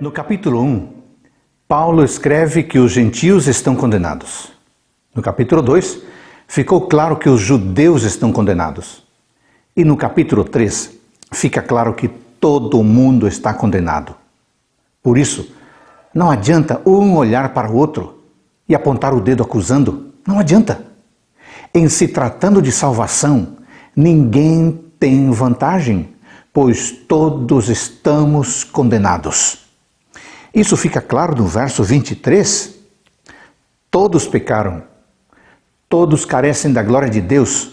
No capítulo 1, Paulo escreve que os gentios estão condenados. No capítulo 2, ficou claro que os judeus estão condenados. E no capítulo 3, fica claro que todo mundo está condenado. Por isso, não adianta um olhar para o outro e apontar o dedo acusando. Não adianta. Em se tratando de salvação, ninguém tem vantagem, pois todos estamos condenados. Isso fica claro no verso 23. Todos pecaram, todos carecem da glória de Deus,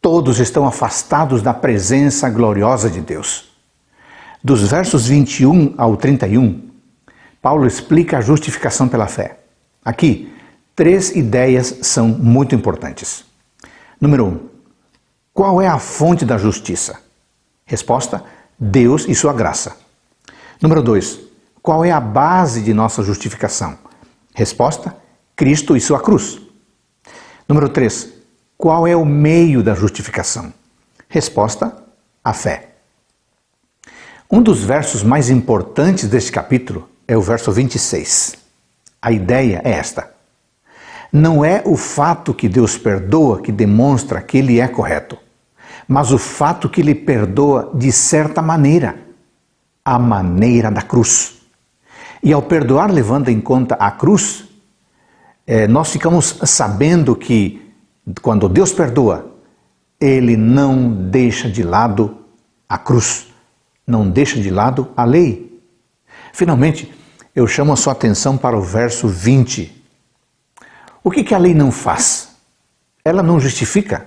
todos estão afastados da presença gloriosa de Deus. Dos versos 21 ao 31, Paulo explica a justificação pela fé. Aqui, três ideias são muito importantes. Número 1. Um, qual é a fonte da justiça? Resposta: Deus e sua graça. Número 2. Qual é a base de nossa justificação? Resposta: Cristo e sua cruz. Número 3. Qual é o meio da justificação? Resposta: a fé. Um dos versos mais importantes deste capítulo é o verso 26. A ideia é esta: Não é o fato que Deus perdoa que demonstra que ele é correto, mas o fato que ele perdoa de certa maneira a maneira da cruz. E ao perdoar, levando em conta a cruz, eh, nós ficamos sabendo que quando Deus perdoa, Ele não deixa de lado a cruz, não deixa de lado a lei. Finalmente, eu chamo a sua atenção para o verso 20. O que, que a lei não faz? Ela não justifica.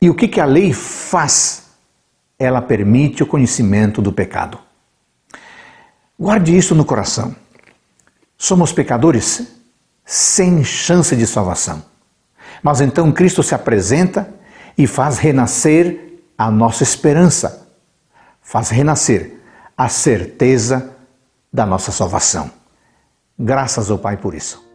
E o que, que a lei faz? Ela permite o conhecimento do pecado. Guarde isso no coração. Somos pecadores sem chance de salvação. Mas então Cristo se apresenta e faz renascer a nossa esperança, faz renascer a certeza da nossa salvação. Graças ao Pai por isso.